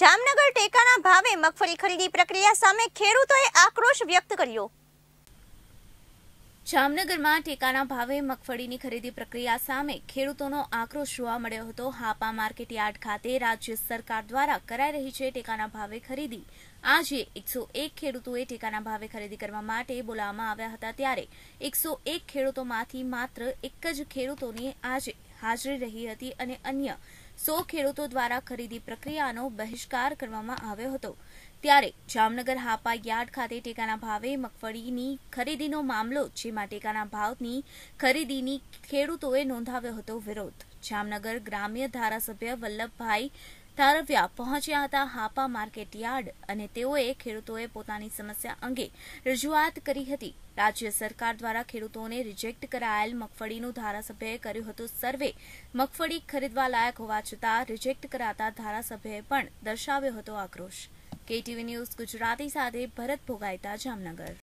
જામનગર ટેકાના ભાવે મગફળી ખરીદી પ્રક્રિયા સામે ખેડૂતોએ આક્રોશ વ્યક્ત કર્યો જામનગરમાં ટેકાના ભાવે મગફળીની ખરીદી પ્રક્રિયા સામે ખેડૂતોનો આક્રોશ જોવા મળ્યો હતો હાપા માર્કેટ યાર્ડ ખાતે રાજ્ય સરકાર દ્વારા કરાઈ રહી છે ટેકાના ભાવે ખરીદી આજે એકસો એક ખેડૂતોએ ટેકાના ભાવે ખરીદી કરવા માટે બોલાવવામાં આવ્યા હતા ત્યારે એકસો એક ખેડૂતોમાંથી માત્ર એક જ ખેડૂતોની આજે હાજરી રહી હતી અને અન્ય સો ખેડૂતો દ્વારા ખરીદી પ્રક્રિયાનો બહિષ્કાર કરવામાં આવ્યો હતો ત્યારે જામનગર હાપા યાર્ડ ખાતે ટેકાના ભાવે મગફળીની ખરીદીનો મામલો જેમાં ટેકાના ભાવની ખરીદીની ખેડૂતોએ નોંધાવ્યો હતો વિરોધ જામનગર ગ્રામ્ય ધારાસભ્ય વલ્લભભાઈ ધારવ્યા પહોંચ્યા હતા હાપા માર્કેટ યાર્ડ અને તેઓએ ખેડૂતોએ પોતાની સમસ્યા અંગે રજૂઆત કરી હતી રાજ્ય સરકાર દ્વારા ખેડૂતોને રિજેક્ટ કરાયેલ મગફળીનું ધારાસભ્યએ કર્યું હતું સર્વે મગફળી ખરીદવા લાયક હોવા છતાં રિજેક્ટ કરાતા ધારાસભ્યએ પણ દર્શાવ્યો હતો આક્રોશ કેટીવી ન્યૂઝ ગુજરાતી સાથે ભરત ભોગાઈતા જામનગર